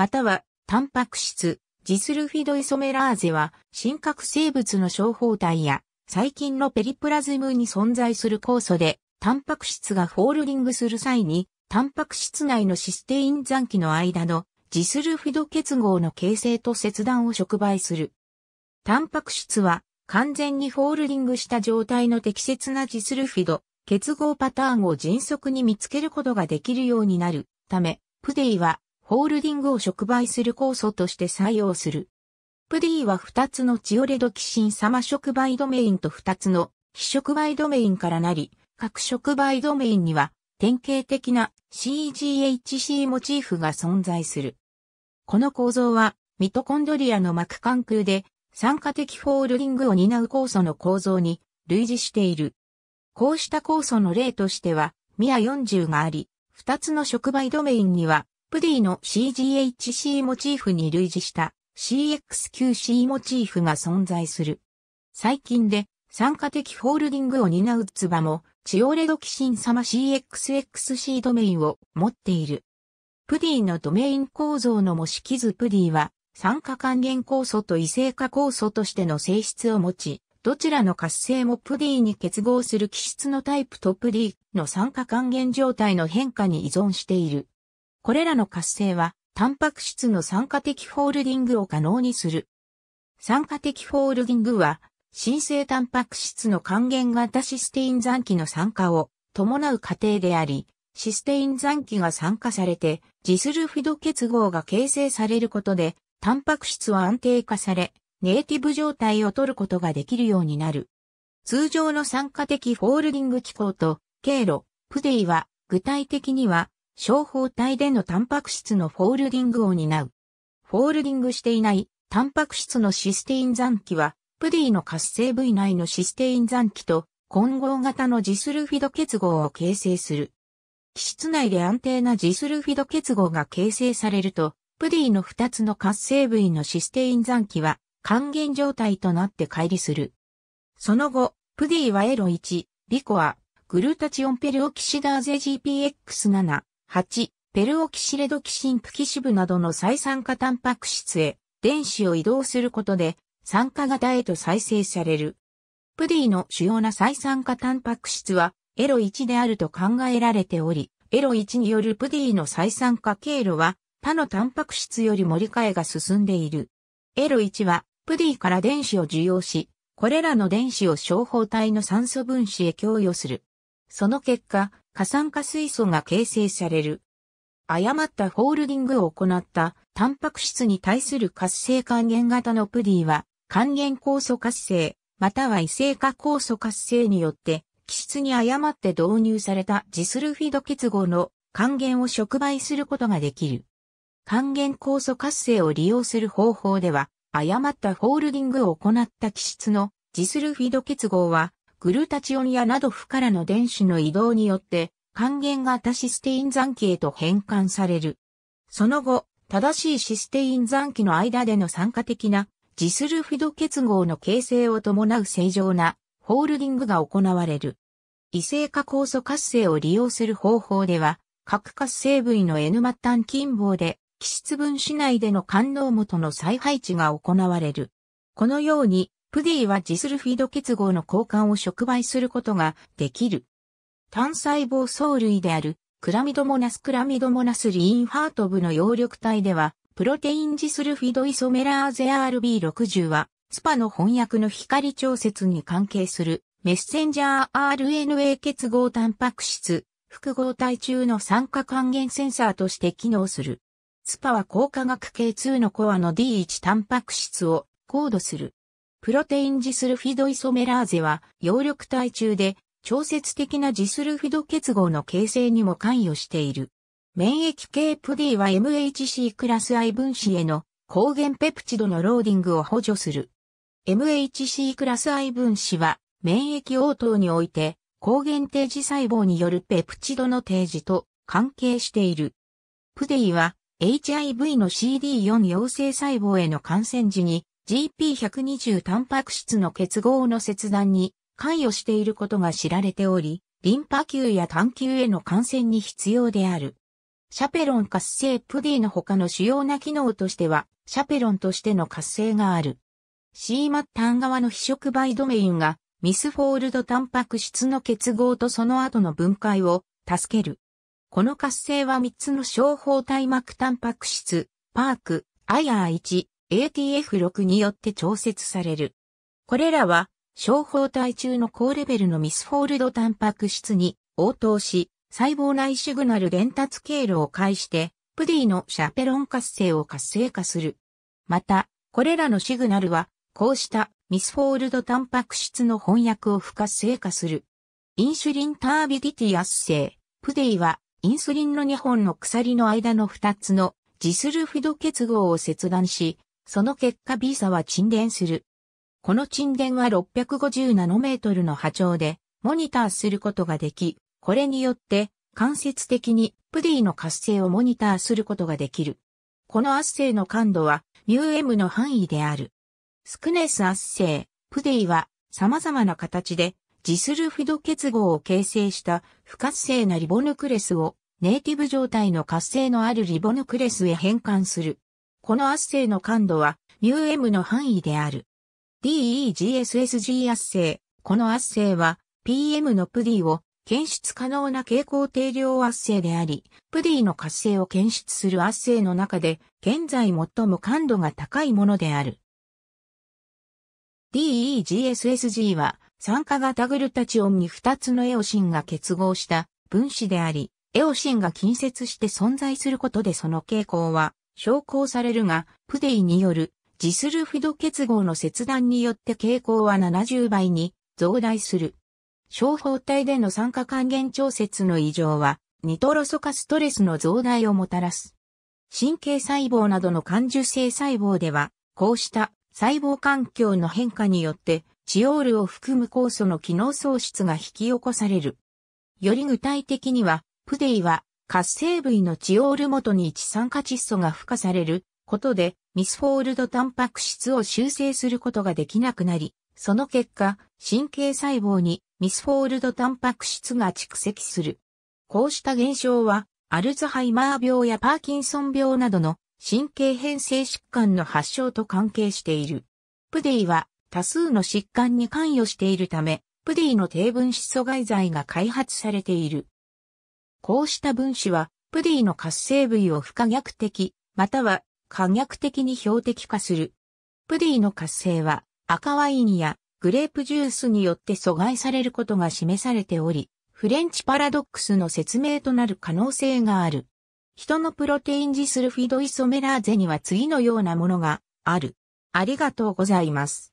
またはタンパク質、ジスルフィドイソメラーゼは、真核生物の小胞体や、細菌のペリプラズムに存在する酵素で、タンパク質がフォールディングする際に、タンパク質内のシステイン残機の間のジスルフィド結合の形成と切断を触媒する。タンパク質は完全にフォールリングした状態の適切なジスルフィド結合パターンを迅速に見つけることができるようになるため、プデイはホールディングを触媒する酵素として採用する。プディは2つのチオレドキシン様触媒ドメインと2つの非触媒ドメインからなり、各触媒ドメインには典型的な CGHC モチーフが存在する。この構造はミトコンドリアの膜関空で酸化的ホールディングを担う酵素の構造に類似している。こうした酵素の例としては、ミア40があり、2つの触媒ドメインにはプディの CGHC モチーフに類似した CXQC モチーフが存在する。最近で、参加的ホールディングを担うツバも、チオレドキシン様 CXXC ドメインを持っている。プディのドメイン構造の模式図プディは、酸化還元酵素と異性化酵素としての性質を持ち、どちらの活性もプディに結合する気質のタイプとプディの酸化還元状態の変化に依存している。これらの活性は、タンパク質の酸化的ホールディングを可能にする。酸化的ホールディングは、新生タンパク質の還元型システイン残機の酸化を伴う過程であり、システイン残機が酸化されて、ジスルフィド結合が形成されることで、タンパク質は安定化され、ネイティブ状態を取ることができるようになる。通常の酸化的フォールディング機構と経路、プデイは具体的には小胞体でのタンパク質のフォールディングを担う。フォールディングしていないタンパク質のシステイン残機は、プディの活性部位内のシステイン残機と混合型のジスルフィド結合を形成する。基質内で安定なジスルフィド結合が形成されると、プディの2つの活性部位のシステイン残機は還元状態となって乖離する。その後、プディはエロ1、リコア、グルタチオンペルオキシダーゼ GPX7、8、ペルオキシレドキシンプキシブなどの再酸化タンパク質へ電子を移動することで酸化型へと再生される。プディの主要な再酸化タンパク質はエロ1であると考えられており、エロ1によるプディの再酸化経路は他のタンパク質より盛り替えが進んでいる。エロ1はプディから電子を受容し、これらの電子を小胞体の酸素分子へ供与する。その結果、過酸化水素が形成される。誤ったホールディングを行ったタンパク質に対する活性還元型のプディは還元酵素活性または異性化酵素活性によって気質に誤って導入されたジスルフィド結合の還元を触媒することができる。還元酵素活性を利用する方法では誤ったホールディングを行った気質のジスルフィド結合はグルタチオンやナドフからの電子の移動によって、還元型システイン残機へと変換される。その後、正しいシステイン残機の間での酸化的なジスルフィド結合の形成を伴う正常なホールディングが行われる。異性化酵素活性を利用する方法では、核活性部位の N 末端近傍で、基質分子内での官能元の再配置が行われる。このように、プディはジスルフィド結合の交換を触媒することができる。単細胞藻類であるクラミドモナスクラミドモナスリインファート部の葉緑体では、プロテインジスルフィドイソメラーゼ RB60 は、スパの翻訳の光調節に関係するメッセンジャー RNA 結合タンパク質、複合体中の酸化還元センサーとして機能する。スパは高化学系2のコアの D1 タンパク質を高度する。プロテインジスルフィドイソメラーゼは、葉緑体中で、調節的なジスルフィド結合の形成にも関与している。免疫系プディは MHC クラス I 分子への抗原ペプチドのローディングを補助する。MHC クラス I 分子は免疫応答において抗原定時細胞によるペプチドの定時と関係している。プディは HIV の CD4 陽性細胞への感染時に GP120 タンパク質の結合の切断に関与していることが知られており、リンパ球や単球への感染に必要である。シャペロン活性プディの他の主要な機能としては、シャペロンとしての活性がある。C 末端側の非触媒ドメインが、ミスフォールドタンパク質の結合とその後の分解を助ける。この活性は3つの小胞体膜タンパク質、パーク、IR1、ATF6 によって調節される。これらは、小胞体中の高レベルのミスフォールドタンパク質に応答し、細胞内シグナル伝達経路を介して、プディのシャペロン活性を活性化する。また、これらのシグナルは、こうしたミスフォールドタンパク質の翻訳を不活性化する。インシュリンタービディティ圧性、プディは、インスリンの2本の鎖の間の2つのジスルフィド結合を切断し、その結果 B 差は沈殿する。この沈殿は650ナノメートルの波長で、モニターすることができ、これによって、間接的にプディの活性をモニターすることができる。この圧性の感度は、u M の範囲である。スクネス圧性、プディは、様々な形で、ジスルフィド結合を形成した不活性なリボヌクレスをネイティブ状態の活性のあるリボヌクレスへ変換する。この圧勢の感度は、μm の範囲である。DEGSSG 圧勢。この圧勢は、PM のプディを検出可能な蛍光定量圧勢であり、プディの活性を検出する圧勢の中で、現在最も感度が高いものである。DEGSSG は、酸化型グルタチオンに2つのエオシンが結合した分子であり、エオシンが近接して存在することでその傾向は昇降されるが、プデイによるジスルフィド結合の切断によって傾向は70倍に増大する。小胞体での酸化還元調節の異常は、ニトロ素化ストレスの増大をもたらす。神経細胞などの感受性細胞では、こうした細胞環境の変化によって、チオールを含む酵素の機能喪失が引き起こされる。より具体的には、プデイは活性部位のチオール元に一酸化窒素が付加されることでミスフォールドタンパク質を修正することができなくなり、その結果、神経細胞にミスフォールドタンパク質が蓄積する。こうした現象は、アルツハイマー病やパーキンソン病などの神経変性疾患の発症と関係している。プディは多数の疾患に関与しているため、プディの低分子阻害剤が開発されている。こうした分子は、プディの活性部位を不可逆的、または可逆的に標的化する。プディの活性は、赤ワインやグレープジュースによって阻害されることが示されており、フレンチパラドックスの説明となる可能性がある。人のプロテインジスルフィドイソメラーゼには次のようなものがある。ありがとうございます。